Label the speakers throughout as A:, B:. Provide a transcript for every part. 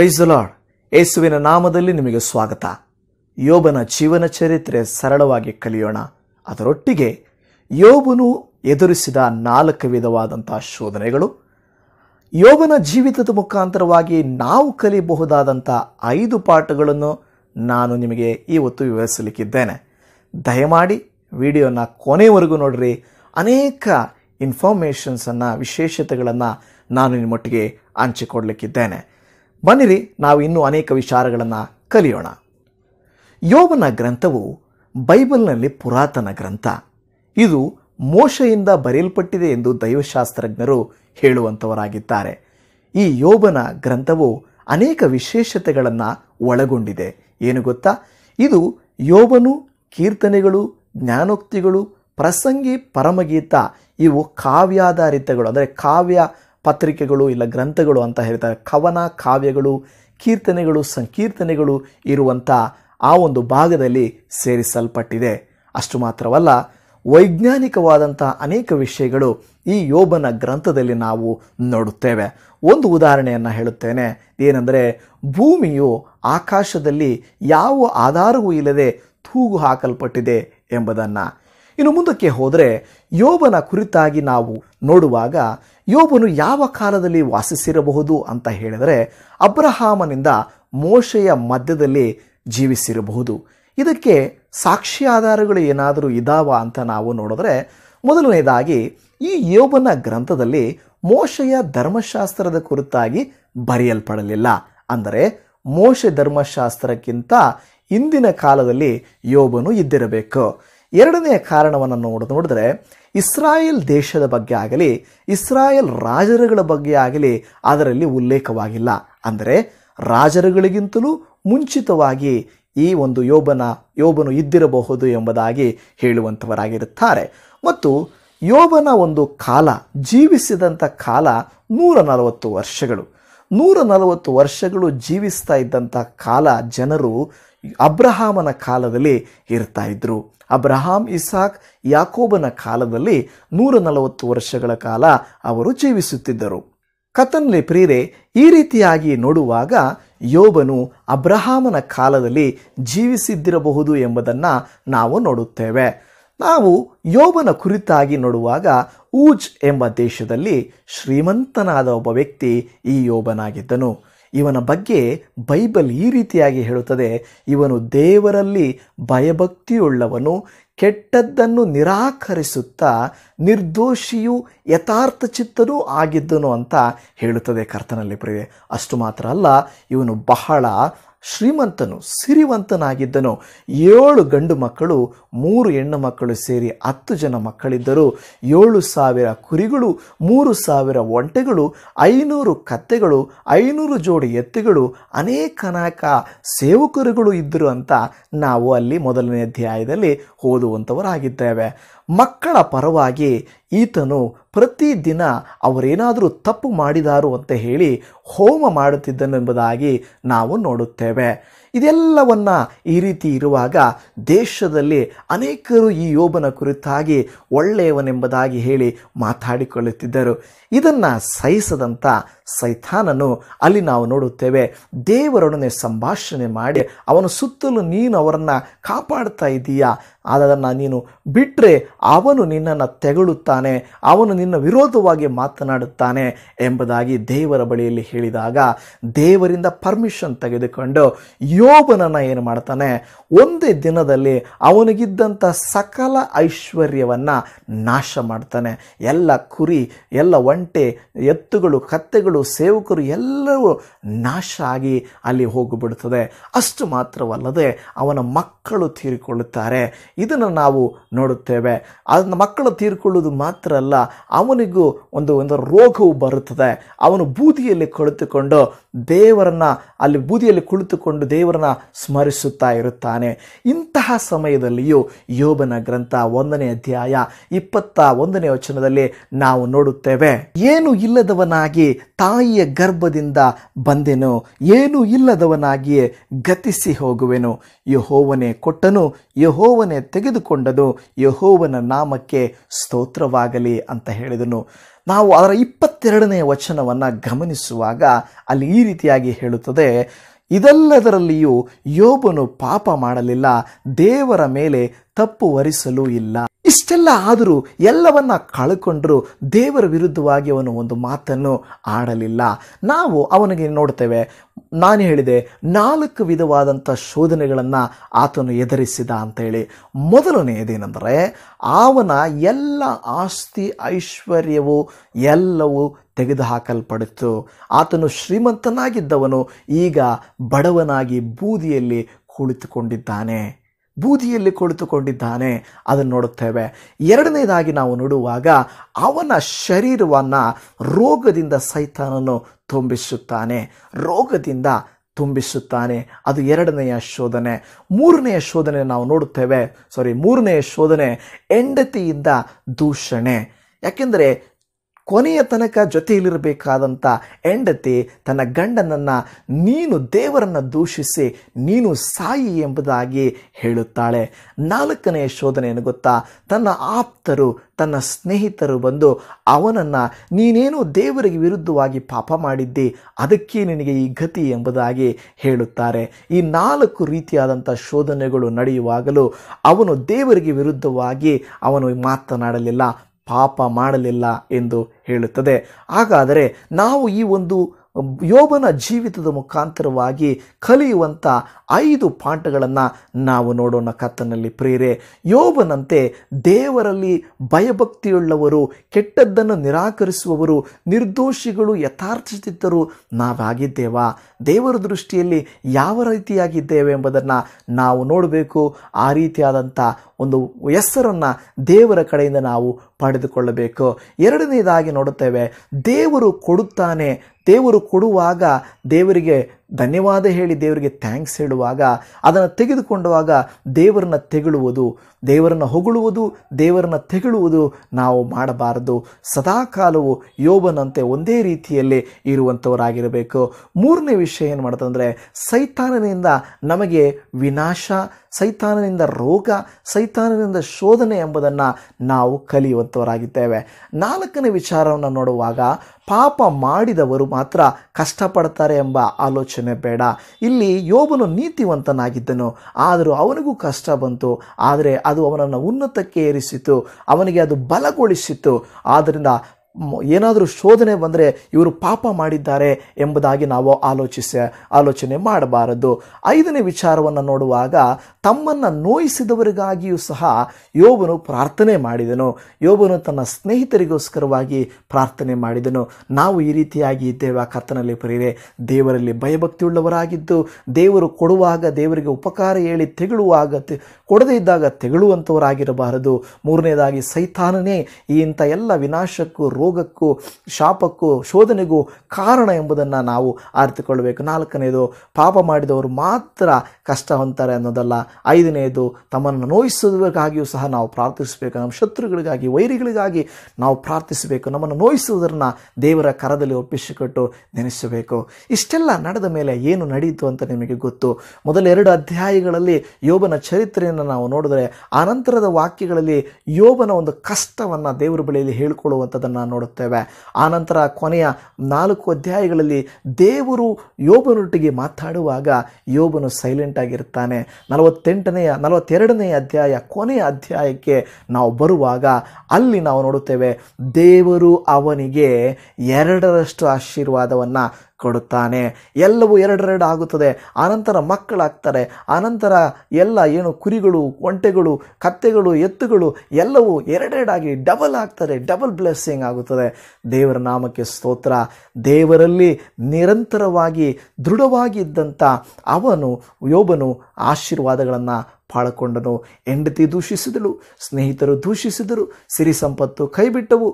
A: lord ಯೇಸುವಿನ ನಾಮದಲ್ಲಿ ನಿಮಗೆ ಸ್ವಾಗತ ಯೋಬನ ಜೀವನ ಚರಿತ್ರೆ ಸರಳವಾಗಿ ಕಲಿಯೋಣ ಅದರೊಟ್ಟಿಗೆ ಯೋಬನು ಎದುರಿಸಿದ ನಾಲ್ಕು ವಿಧವಾದಂಥ ಶೋಧನೆಗಳು ಯೋಬನ ಜೀವಿತದ ಮುಖಾಂತರವಾಗಿ ನಾವು ಕಲಿಯಬಹುದಾದಂಥ ಐದು ಪಾಠಗಳನ್ನು ನಾನು ನಿಮಗೆ ಇವತ್ತು ವಿವರಿಸಲಿಕ್ಕಿದ್ದೇನೆ ದಯಮಾಡಿ ವಿಡಿಯೋನ ಕೊನೆವರೆಗೂ ನೋಡ್ರಿ ಅನೇಕ ಇನ್ಫಾರ್ಮೇಷನ್ಸನ್ನು ವಿಶೇಷತೆಗಳನ್ನು ನಾನು ನಿಮ್ಮೊಟ್ಟಿಗೆ ಹಂಚಿಕೊಡ್ಲಿಕ್ಕಿದ್ದೇನೆ ಬನ್ನಿರಿ ನಾವು ಇನ್ನೂ ಅನೇಕ ವಿಚಾರಗಳನ್ನು ಕಲಿಯೋಣ ಯೋಬನ ಗ್ರಂಥವು ಬೈಬಲ್ನಲ್ಲಿ ಪುರಾತನ ಗ್ರಂಥ ಇದು ಮೋಶೆಯಿಂದ ಬರೆಯಲ್ಪಟ್ಟಿದೆ ಎಂದು ದೈವಶಾಸ್ತ್ರಜ್ಞರು ಹೇಳುವಂಥವರಾಗಿದ್ದಾರೆ ಈ ಯೋಬನ ಗ್ರಂಥವು ಅನೇಕ ವಿಶೇಷತೆಗಳನ್ನು ಒಳಗೊಂಡಿದೆ ಏನು ಗೊತ್ತಾ ಇದು ಯೋಬನು ಕೀರ್ತನೆಗಳು ಜ್ಞಾನೋಕ್ತಿಗಳು ಪ್ರಸಂಗಿ ಪರಮಗೀತ ಇವು ಕಾವ್ಯಾಧಾರಿತಗಳು ಅಂದರೆ ಕಾವ್ಯ ಪತ್ರಿಕೆಗಳು ಇಲ್ಲ ಗ್ರಂಥಗಳು ಅಂತ ಹೇಳ್ತಾರೆ ಕವನ ಕಾವ್ಯಗಳು ಕೀರ್ತನೆಗಳು ಸಂಕೀರ್ತನೆಗಳು ಇರುವಂಥ ಆ ಒಂದು ಭಾಗದಲ್ಲಿ ಸೇರಿಸಲ್ಪಟ್ಟಿದೆ ಅಷ್ಟು ಮಾತ್ರವಲ್ಲ ವೈಜ್ಞಾನಿಕವಾದಂಥ ಅನೇಕ ವಿಷಯಗಳು ಈ ಯೋಬನ ಗ್ರಂಥದಲ್ಲಿ ನಾವು ನೋಡುತ್ತೇವೆ ಒಂದು ಉದಾಹರಣೆಯನ್ನು ಹೇಳುತ್ತೇನೆ ಏನೆಂದರೆ ಭೂಮಿಯು ಆಕಾಶದಲ್ಲಿ ಯಾವ ಆಧಾರವೂ ಇಲ್ಲದೆ ತೂಗು ಹಾಕಲ್ಪಟ್ಟಿದೆ ಎಂಬುದನ್ನು ಇನ್ನು ಮುಂದಕ್ಕೆ ಹೋದರೆ ಯೋಬನ ಕುರಿತಾಗಿ ನಾವು ನೋಡುವಾಗ ಯೋಬನು ಯಾವ ಕಾಲದಲ್ಲಿ ವಾಸಿಸಿರಬಹುದು ಅಂತ ಹೇಳಿದರೆ ಅಬ್ರಹಾಮನಿಂದ ಮೋಶೆಯ ಮಧ್ಯದಲ್ಲಿ ಜೀವಿಸಿರಬಹುದು ಇದಕ್ಕೆ ಸಾಕ್ಷಿ ಆಧಾರಗಳು ಏನಾದರೂ ಇದಾವ ಅಂತ ನಾವು ನೋಡಿದ್ರೆ ಮೊದಲನೇದಾಗಿ ಈ ಯೋಬನ ಗ್ರಂಥದಲ್ಲಿ ಮೋಶೆಯ ಧರ್ಮಶಾಸ್ತ್ರದ ಕುರಿತಾಗಿ ಬರೆಯಲ್ಪಡಲಿಲ್ಲ ಅಂದರೆ ಮೋಶೆ ಧರ್ಮಶಾಸ್ತ್ರಕ್ಕಿಂತ ಇಂದಿನ ಕಾಲದಲ್ಲಿ ಯೋಬನು ಇದ್ದಿರಬೇಕು ಎರಡನೆಯ ಕಾರಣವನ್ನು ನೋಡ ನೋಡಿದ್ರೆ ಇಸ್ರಾಯೇಲ್ ದೇಶದ ಬಗ್ಗೆ ಆಗಲಿ ಇಸ್ರಾಯೇಲ್ ರಾಜರುಗಳ ಬಗ್ಗೆ ಆಗಲಿ ಅದರಲ್ಲಿ ಉಲ್ಲೇಖವಾಗಿಲ್ಲ ಅಂದರೆ ರಾಜರುಗಳಿಗಿಂತಲೂ ಮುಂಚಿತವಾಗಿ ಈ ಒಂದು ಯೋಬನ ಯೋಬನು ಇದ್ದಿರಬಹುದು ಎಂಬುದಾಗಿ ಹೇಳುವಂಥವರಾಗಿರುತ್ತಾರೆ ಮತ್ತು ಯೋಬನ ಒಂದು ಕಾಲ ಜೀವಿಸಿದಂಥ ಕಾಲ ನೂರ ನಲವತ್ತು ವರ್ಷಗಳು ನೂರ ನಲವತ್ತು ವರ್ಷಗಳು ಜೀವಿಸ್ತಾ ಇದ್ದಂಥ ಕಾಲ ಜನರು ಅಬ್ರಹಾಮನ ಕಾಲದಲ್ಲಿ ಇರ್ತಾ ಇದ್ರು ಅಬ್ರಹಾಂ ಇಸಾಕ್ ಯಾಕೋಬನ ಕಾಲದಲ್ಲಿ ನೂರ ನಲವತ್ತು ವರ್ಷಗಳ ಕಾಲ ಅವರು ಜೀವಿಸುತ್ತಿದ್ದರು ಕಥನ್ಲೆ ಪ್ರೀರೆ ಈ ರೀತಿಯಾಗಿ ನೋಡುವಾಗ ಯೋಬನು ಅಬ್ರಹಾಮನ ಕಾಲದಲ್ಲಿ ಜೀವಿಸಿದ್ದಿರಬಹುದು ಎಂಬುದನ್ನು ನಾವು ನೋಡುತ್ತೇವೆ ನಾವು ಯೋಬನ ಕುರಿತಾಗಿ ನೋಡುವಾಗ ಊಜ್ ಎಂಬ ದೇಶದಲ್ಲಿ ಶ್ರೀಮಂತನಾದ ಒಬ್ಬ ವ್ಯಕ್ತಿ ಈ ಯೋಬನಾಗಿದ್ದನು ಇವನ ಬಗ್ಗೆ ಬೈಬಲ್ ಈ ರೀತಿಯಾಗಿ ಹೇಳುತ್ತದೆ ಇವನು ದೇವರಲ್ಲಿ ಭಯಭಕ್ತಿಯುಳ್ಳವನು ಕೆಟ್ಟದ್ದನ್ನು ನಿರಾಕರಿಸುತ್ತಾ ನಿರ್ದೋಷಿಯೂ ಯಥಾರ್ಥ ಚಿತ್ತನೂ ಆಗಿದ್ದನು ಅಂತ ಹೇಳುತ್ತದೆ ಕರ್ತನಲ್ಲಿ ಪ್ರಿಯೆ ಅಷ್ಟು ಮಾತ್ರ ಅಲ್ಲ ಇವನು ಬಹಳ ಶ್ರೀಮಂತನು ಸಿರಿವಂತನಾಗಿದ್ದನು ಏಳು ಗಂಡು ಮಕ್ಕಳು ಮೂರು ಹೆಣ್ಣು ಮಕ್ಕಳು ಸೇರಿ ಹತ್ತು ಜನ ಮಕ್ಕಳಿದ್ದರು ಏಳು ಸಾವಿರ ಕುರಿಗಳು ಮೂರು ಸಾವಿರ ಒಂಟೆಗಳು ಐನೂರು ಕತ್ತೆಗಳು ಐನೂರು ಜೋಡಿ ಎತ್ತುಗಳು ಅನೇಕ ಅನೇಕ ಸೇವಕರುಗಳು ಇದ್ದರು ಅಂತ ನಾವು ಅಲ್ಲಿ ಮೊದಲನೇ ಅಧ್ಯಾಯದಲ್ಲಿ ಓದುವಂಥವರಾಗಿದ್ದೇವೆ ಮಕ್ಕಳ ಪರವಾಗಿ ಈತನು ಪ್ರತಿದಿನ ಅವರೇನಾದರೂ ತಪ್ಪು ಮಾಡಿದಾರು ಅಂತ ಹೇಳಿ ಹೋಮ ಮಾಡುತ್ತಿದ್ದನೆಂಬುದಾಗಿ ನಾವು ನೋಡುತ್ತೇವೆ ಇದೆಲ್ಲವನ್ನ ಈ ರೀತಿ ಇರುವಾಗ ದೇಶದಲ್ಲಿ ಅನೇಕರು ಈ ಯೋಬನ ಕುರಿತಾಗಿ ಒಳ್ಳೆಯವನೆಂಬುದಾಗಿ ಹೇಳಿ ಮಾತಾಡಿಕೊಳ್ಳುತ್ತಿದ್ದರು ಇದನ್ನು ಸಹಿಸದಂಥ ಸೈಥಾನನು ಅಲ್ಲಿ ನಾವು ನೋಡುತ್ತೇವೆ ದೇವರೊಡನೆ ಸಂಭಾಷಣೆ ಮಾಡಿ ಅವನ ಸುತ್ತಲೂ ನೀನು ಅವರನ್ನು ಕಾಪಾಡ್ತಾ ಇದ್ದೀಯಾ ಅದನ್ನು ನೀನು ಬಿಟ್ಟರೆ ಅವನು ನಿನ್ನನ್ನು ತೆಗಳುತ್ತಾನೆ ಅವನು ನಿನ್ನ ವಿರೋಧವಾಗಿ ಮಾತನಾಡುತ್ತಾನೆ ಎಂಬುದಾಗಿ ದೇವರ ಬಳಿಯಲ್ಲಿ ಹೇಳಿದಾಗ ದೇವರಿಂದ ಪರ್ಮಿಷನ್ ತೆಗೆದುಕೊಂಡು ಯೋಬನನ್ನು ಏನು ಮಾಡ್ತಾನೆ ಒಂದೇ ದಿನದಲ್ಲಿ ಅವನಿಗಿದ್ದಂಥ ಸಕಲ ಐಶ್ವರ್ಯವನ್ನು ನಾಶ ಮಾಡ್ತಾನೆ ಎಲ್ಲ ಕುರಿ ಎಲ್ಲ ಒಂಟೆ ಎತ್ತುಗಳು ಕತ್ತೆಗಳು ಸೇವಕರು ಎಲ್ಲವೂ ನಾಶ ಆಗಿ ಅಲ್ಲಿ ಹೋಗಿಬಿಡುತ್ತದೆ ಅಷ್ಟು ಮಾತ್ರವಲ್ಲದೆ ಅವನ ಮಕ್ಕಳು ತೀರಿಕೊಳ್ಳುತ್ತಾರೆ ಇದನ್ನು ನಾವು ನೋಡುತ್ತೇವೆ ಅದನ್ನು ಮಕ್ಕಳು ತೀರ್ಕೊಳ್ಳೋದು ಮಾತ್ರ ಅಲ್ಲ ಅವನಿಗೂ ಒಂದು ಒಂದು ರೋಗವು ಬರುತ್ತದೆ ಅವನು ಬೂದಿಯಲ್ಲಿ ಕುಳಿತುಕೊಂಡು ದೇವರನ್ನ ಅಲ್ಲಿ ಬೂದಿಯಲ್ಲಿ ಕುಳಿತುಕೊಂಡು ದೇವರನ್ನ ಸ್ಮರಿಸುತ್ತಾ ಇರುತ್ತಾನೆ ಇಂತಹ ಸಮಯದಲ್ಲಿಯೂ ಯೋಬನ ಗ್ರಂಥ ಒಂದನೇ ಅಧ್ಯಾಯ ಇಪ್ಪತ್ತ ಒಂದನೇ ವಚನದಲ್ಲಿ ನಾವು ನೋಡುತ್ತೇವೆ ಏನು ಇಲ್ಲದವನಾಗಿ ತಾಯಿಯ ಗರ್ಭದಿಂದ ಬಂದೆನು ಏನೂ ಇಲ್ಲದವನಾಗಿಯೇ ಗತಿಸಿ ಹೋಗುವೆನು ಯಹೋವನೇ ಕೊಟ್ಟನು ಯಹೋವನೇ ತೆಗೆದುಕೊಂಡನು ಯಹೋವನ ನಾಮಕ್ಕೆ ಸ್ತೋತ್ರವಾಗಲಿ ಅಂತ ಹೇಳಿದನು ನಾವು ಅದರ ಇಪ್ಪತ್ತೆರಡನೇ ವಚನವನ್ನು ಗಮನಿಸುವಾಗ ಅಲ್ಲಿ ಈ ರೀತಿಯಾಗಿ ಹೇಳುತ್ತದೆ ಇದೆಲ್ಲದರಲ್ಲಿಯೂ ಯೋಬನು ಪಾಪ ಮಾಡಲಿಲ್ಲ ದೇವರ ಮೇಲೆ ತಪ್ಪು ವರಿಸಲೂ ಇಲ್ಲ ಇಷ್ಟೆಲ್ಲ ಆದರೂ ಎಲ್ಲವನ್ನ ಕಳ್ಕೊಂಡ್ರು ದೇವರ ವಿರುದ್ಧವಾಗಿ ಅವನು ಒಂದು ಮಾತನ್ನು ಆಡಲಿಲ್ಲ ನಾವು ಅವನಿಗೆ ನೋಡ್ತೇವೆ ನಾನು ಹೇಳಿದೆ ನಾಲ್ಕು ವಿಧವಾದಂಥ ಶೋಧನೆಗಳನ್ನು ಆತನು ಎದುರಿಸಿದ ಹೇಳಿ ಮೊದಲನೆಯದೇನೆಂದರೆ ಅವನ ಎಲ್ಲ ಆಸ್ತಿ ಐಶ್ವರ್ಯವು ಎಲ್ಲವೂ ತೆಗೆದುಹಾಕಲ್ಪಡಿತು ಆತನು ಶ್ರೀಮಂತನಾಗಿದ್ದವನು ಈಗ ಬಡವನಾಗಿ ಬೂದಿಯಲ್ಲಿ ಕುಳಿತುಕೊಂಡಿದ್ದಾನೆ ಬೂದಿಯಲ್ಲಿ ಕುಳಿತುಕೊಂಡಿದ್ದಾನೆ ಅದನ್ನು ನೋಡುತ್ತೇವೆ ಎರಡನೇದಾಗಿ ನಾವು ನೋಡುವಾಗ ಅವನ ಶರೀರವನ್ನು ರೋಗದಿಂದ ಸೈತಾನನು ತುಂಬಿಸುತ್ತಾನೆ ರೋಗದಿಂದ ತುಂಬಿಸುತ್ತಾನೆ ಅದು ಎರಡನೆಯ ಶೋಧನೆ ಮೂರನೆಯ ಶೋಧನೆ ನಾವು ನೋಡುತ್ತೇವೆ ಸಾರಿ ಮೂರನೆಯ ಶೋಧನೆ ಹೆಂಡತಿಯಿಂದ ದೂಷಣೆ ಯಾಕೆಂದರೆ ಕೊನೆಯ ತನಕ ಜೊತೆಯಲ್ಲಿರಬೇಕಾದಂಥ ಹೆಂಡತಿ ತನ್ನ ಗಂಡನನ್ನು ನೀನು ದೇವರನ್ನು ದೂಷಿಸಿ ನೀನು ಸಾಯಿ ಎಂಬುದಾಗಿ ಹೇಳುತ್ತಾಳೆ ನಾಲ್ಕನೆಯ ಶೋಧನೆ ಏನು ಗೊತ್ತಾ ತನ್ನ ಆಪ್ತರು ತನ್ನ ಸ್ನೇಹಿತರು ಬಂದು ಅವನನ್ನು ನೀನೇನು ದೇವರಿಗೆ ವಿರುದ್ಧವಾಗಿ ಪಾಪ ಮಾಡಿದ್ದಿ ಅದಕ್ಕೆ ನಿನಗೆ ಈ ಗತಿ ಎಂಬುದಾಗಿ ಹೇಳುತ್ತಾರೆ ಈ ನಾಲ್ಕು ರೀತಿಯಾದಂಥ ಶೋಧನೆಗಳು ನಡೆಯುವಾಗಲೂ ಅವನು ದೇವರಿಗೆ ವಿರುದ್ಧವಾಗಿ ಅವನು ಮಾತನಾಡಲಿಲ್ಲ ಪಾಪ ಮಾಡಲಿಲ್ಲ ಎಂದು ಹೇಳುತ್ತದೆ ಹಾಗಾದರೆ ನಾವು ಈ ಒಂದು ಯೋಬನ ಜೀವಿತದ ಮುಖಾಂತರವಾಗಿ ಕಲಿಯುವಂಥ ಐದು ಪಾಠಗಳನ್ನು ನಾವು ನೋಡೋಣ ಕತ್ತನಲ್ಲಿ ಪ್ರೇರೆ ಯೋಬನಂತೆ ದೇವರಲ್ಲಿ ಭಯಭಕ್ತಿಯುಳ್ಳವರು ಕೆಟ್ಟದ್ದನ್ನು ನಿರಾಕರಿಸುವವರು ನಿರ್ದೋಷಿಗಳು ಯಥಾರ್ಥಿಸುತ್ತಿದ್ದರು ನಾವಾಗಿದ್ದೇವಾ ದೇವರ ದೃಷ್ಟಿಯಲ್ಲಿ ಯಾವ ರೀತಿಯಾಗಿದ್ದೇವೆ ಎಂಬುದನ್ನು ನಾವು ನೋಡಬೇಕು ಆ ರೀತಿಯಾದಂಥ ಒಂದು ಹೆಸರನ್ನು ದೇವರ ಕಡೆಯಿಂದ ನಾವು ಪಡೆದುಕೊಳ್ಳಬೇಕು ಎರಡನೇದಾಗಿ ನೋಡುತ್ತೇವೆ ದೇವರು ಕೊಡುತ್ತಾನೆ ದೇವರು ಕೊಡುವಾಗ ದೇವರಿಗೆ ಧನ್ಯವಾದ ಹೇಳಿ ದೇವರಿಗೆ ಥ್ಯಾಂಕ್ಸ್ ಹೇಳುವಾಗ ಅದನ್ನು ತೆಗೆದುಕೊಂಡಾಗ ದೇವರನ್ನು ತೆಗಳುವುದು ದೇವರನ್ನು ಹೊಗಳುವುದು ದೇವರನ್ನು ತೆಗಳುವುದು ನಾವು ಮಾಡಬಾರದು ಸದಾಕಾಲವು ಯೋಬನಂತೆ ಒಂದೇ ರೀತಿಯಲ್ಲಿ ಇರುವಂಥವರಾಗಿರಬೇಕು ಮೂರನೇ ವಿಷಯ ಏನು ಮಾಡುತ್ತಂದರೆ ಸೈತಾನನಿಂದ ನಮಗೆ ವಿನಾಶ ಸೈತಾನನಿಂದ ರೋಗ ಸೈತಾನನಿಂದ ಶೋಧನೆ ಎಂಬುದನ್ನು ನಾವು ಕಲಿಯುವಂಥವರಾಗಿದ್ದೇವೆ ನಾಲ್ಕನೇ ವಿಚಾರವನ್ನು ನೋಡುವಾಗ ಪಾಪ ಮಾಡಿದವರು ಮಾತ್ರ ಕಷ್ಟಪಡ್ತಾರೆ ಎಂಬ ಆಲೋಚನೆ ಬೇಡ ಇಲ್ಲಿ ಯೋಬನು ನೀತಿವಂತನಾಗಿದ್ದನು ಆದರೂ ಅವನಿಗೂ ಕಷ್ಟ ಬಂತು ಆದರೆ ಅದು ಅವನನ್ನು ಉನ್ನತಕ್ಕೆ ಏರಿಸಿತು ಅವನಿಗೆ ಅದು ಬಲಗೊಳಿಸಿತು ಆದ್ದರಿಂದ ಏನಾದರೂ ಶೋಧನೆ ಬಂದರೆ ಇವರು ಪಾಪ ಮಾಡಿದ್ದಾರೆ ಎಂಬುದಾಗಿ ನಾವು ಆಲೋಚಿಸ ಆಲೋಚನೆ ಮಾಡಬಾರದು ಐದನೇ ವಿಚಾರವನ್ನು ನೋಡುವಾಗ ತಮ್ಮನ್ನು ನೋಯಿಸಿದವರಿಗಾಗಿಯೂ ಸಹ ಯೋಬನು ಪ್ರಾರ್ಥನೆ ಮಾಡಿದನು ಯೋಬನು ತನ್ನ ಸ್ನೇಹಿತರಿಗೋಸ್ಕರವಾಗಿ ಪ್ರಾರ್ಥನೆ ಮಾಡಿದನು ನಾವು ಈ ರೀತಿಯಾಗಿ ಇದ್ದೇವೆ ಕರ್ತನಲ್ಲಿ ಪರಿವೆ ದೇವರಲ್ಲಿ ಭಯಭಕ್ತಿಯುಳ್ಳವರಾಗಿದ್ದು ದೇವರು ಕೊಡುವಾಗ ದೇವರಿಗೆ ಉಪಕಾರ ಹೇಳಿ ತೆಗಳುವಾಗ ಕೊಡದೇ ಇದ್ದಾಗ ತೆಗಳುವಂಥವರಾಗಿರಬಾರದು ಮೂರನೇದಾಗಿ ಸೈತಾನನೇ ಇಂಥ ಎಲ್ಲ ವಿನಾಶಕ್ಕೂ ರೋಗಕ್ಕೂ ಶಾಪಕ್ಕೂ ಶೋಧನೆಗೂ ಕಾರಣ ಎಂಬುದನ್ನು ನಾವು ಅರಿತುಕೊಳ್ಳಬೇಕು ನಾಲ್ಕನೇದು ಪಾಪ ಮಾಡಿದವರು ಮಾತ್ರ ಕಷ್ಟ ಹೊಂತಾರೆ ಅನ್ನೋದಲ್ಲ ಐದನೆಯದು ತಮ್ಮನ್ನು ನೋಯಿಸುವುದಕ್ಕಾಗಿಯೂ ಸಹ ನಾವು ಪ್ರಾರ್ಥಿಸಬೇಕು ನಮ್ಮ ಶತ್ರುಗಳಿಗಾಗಿ ವೈರಿಗಳಿಗಾಗಿ ನಾವು ಪ್ರಾರ್ಥಿಸಬೇಕು ನಮ್ಮನ್ನು ನೋಯಿಸುವುದನ್ನು ದೇವರ ಕರದಲ್ಲಿ ಒಪ್ಪಿಸಿಕೊಟ್ಟು ನೆನೆಸಬೇಕು ಇಷ್ಟೆಲ್ಲ ನಡೆದ ಮೇಲೆ ಏನು ನಡೆಯಿತು ಅಂತ ನಿಮಗೆ ಗೊತ್ತು ಎರಡು ಅಧ್ಯಾಯಗಳಲ್ಲಿ ಯೋಬನ ಚರಿತ್ರೆಯನ್ನು ನಾವು ನೋಡಿದರೆ ಆನಂತರದ ವಾಕ್ಯಗಳಲ್ಲಿ ಯೋಬನ ಒಂದು ಕಷ್ಟವನ್ನು ದೇವರ ಬಳಿಯಲ್ಲಿ ಹೇಳಿಕೊಳ್ಳುವಂಥದ್ದನ್ನು ನೋಡುತ್ತೇವೆ ಆನಂತರ ಕೊನೆಯ ನಾಲ್ಕು ಅಧ್ಯಾಯಗಳಲ್ಲಿ ದೇವರು ಯೋಬನೊಟ್ಟಿಗೆ ಮಾತಾಡುವಾಗ ಯೋಬನು ಸೈಲೆಂಟ್ ಆಗಿರ್ತಾನೆ ನಲವತ್ತೆಂಟನೆಯ ನಲವತ್ತೆರಡನೆಯ ಅಧ್ಯಾಯ ಕೊನೆಯ ಅಧ್ಯಾಯಕ್ಕೆ ನಾವು ಬರುವಾಗ ಅಲ್ಲಿ ನಾವು ನೋಡುತ್ತೇವೆ ದೇವರು ಅವನಿಗೆ ಎರಡರಷ್ಟು ಆಶೀರ್ವಾದವನ್ನು ಕೊಡುತ್ತಾನೆ ಎಲ್ಲವೂ ಎರಡೆರಡು ಆಗುತ್ತದೆ ಆನಂತರ ಮಕ್ಕಳಾಗ್ತಾರೆ ಆನಂತರ ಎಲ್ಲ ಏನು ಕುರಿಗಳು ಒಂಟೆಗಳು ಕತ್ತೆಗಳು ಎತ್ತುಗಳು ಎಲ್ಲವೂ ಎರಡೆರಡಾಗಿ ಡಬಲ್ ಆಗ್ತಾರೆ ಡಬಲ್ ಬ್ಲೆಸ್ಸಿಂಗ್ ಆಗುತ್ತದೆ ದೇವರ ನಾಮಕ್ಕೆ ಸ್ತೋತ್ರ ದೇವರಲ್ಲಿ ನಿರಂತರವಾಗಿ ದೃಢವಾಗಿದ್ದಂಥ ಅವನು ಯೋಬನು ಆಶೀರ್ವಾದಗಳನ್ನು ಪಾಳಕೊಂಡನು ಹೆಂಡತಿ ದೂಷಿಸಿದಳು ಸ್ನೇಹಿತರು ದೂಷಿಸಿದರು ಸಿರಿ ಸಂಪತ್ತು ಕೈಬಿಟ್ಟವು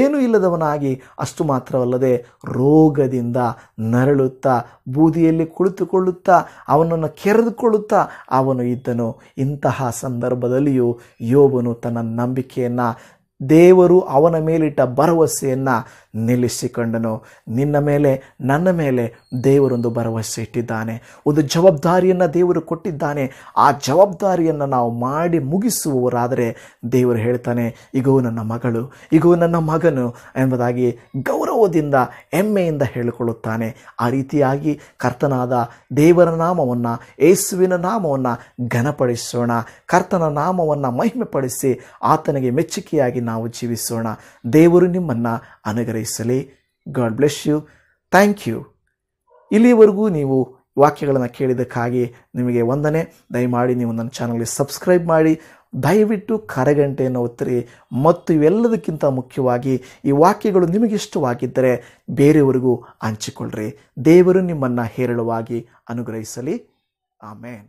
A: ಏನೂ ಇಲ್ಲದವನಾಗಿ ಅಷ್ಟು ಮಾತ್ರವಲ್ಲದೆ ರೋಗದಿಂದ ನರಳುತ್ತಾ ಬೂದಿಯಲ್ಲಿ ಕುಳಿತುಕೊಳ್ಳುತ್ತಾ ಅವನನ್ನು ಕೆರೆದುಕೊಳ್ಳುತ್ತಾ ಅವನು ಇದ್ದನು ಇಂತಹ ಸಂದರ್ಭದಲ್ಲಿಯೂ ಯೋಬನು ತನ್ನ ನಂಬಿಕೆಯನ್ನು ದೇವರು ಅವನ ಮೇಲಿಟ್ಟ ಭರವಸೆಯನ್ನು ನಿಲ್ಲಿಸಿಕೊಂಡನು ನಿನ್ನ ಮೇಲೆ ನನ್ನ ಮೇಲೆ ದೇವರೊಂದು ಭರವಸೆ ಇಟ್ಟಿದ್ದಾನೆ ಒಂದು ಜವಾಬ್ದಾರಿಯನ್ನು ದೇವರು ಕೊಟ್ಟಿದ್ದಾನೆ ಆ ಜವಾಬ್ದಾರಿಯನ್ನು ನಾವು ಮಾಡಿ ಮುಗಿಸುವವರಾದರೆ ದೇವರು ಹೇಳ್ತಾನೆ ಇಗೋ ನನ್ನ ಮಗಳು ಇಗೋ ನನ್ನ ಮಗನು ಎಂಬುದಾಗಿ ಗೌರವದಿಂದ ಹೆಮ್ಮೆಯಿಂದ ಹೇಳಿಕೊಳ್ಳುತ್ತಾನೆ ಆ ರೀತಿಯಾಗಿ ಕರ್ತನಾದ ದೇವರ ನಾಮವನ್ನು ಯೇಸುವಿನ ನಾಮವನ್ನು ಘನಪಡಿಸೋಣ ಕರ್ತನ ನಾಮವನ್ನು ಮಹಿಮೆಪಡಿಸಿ ಆತನಿಗೆ ಮೆಚ್ಚುಗೆಯಾಗಿ ನಾವು ಜೀವಿಸೋಣ ದೇವರು ನಿಮ್ಮನ್ನು ಅನುಗ್ರಹಿಸಲಿ God bless you thank you ಇಲ್ಲಿವರೆಗೂ ನೀವು ವಾಕ್ಯಗಳನ್ನು ಕೇಳಿದ್ದಕ್ಕಾಗಿ ನಿಮಗೆ ವಂದನೆ ದಯಮಾಡಿ ನೀವು ನನ್ನ ಚಾನಲ್ಗೆ ಸಬ್ಸ್ಕ್ರೈಬ್ ಮಾಡಿ ದಯವಿಟ್ಟು ಕರೆಗಂಟೆಯನ್ನು ಒತ್ತಿರಿ ಮತ್ತು ಇವೆಲ್ಲದಕ್ಕಿಂತ ಮುಖ್ಯವಾಗಿ ಈ ವಾಕ್ಯಗಳು ನಿಮಗಿಷ್ಟವಾಗಿದ್ದರೆ ಬೇರೆಯವರಿಗೂ ಹಂಚಿಕೊಳ್ಳ್ರಿ ದೇವರು ನಿಮ್ಮನ್ನು ಹೇರಳವಾಗಿ ಅನುಗ್ರಹಿಸಲಿ ಆಮೇನ್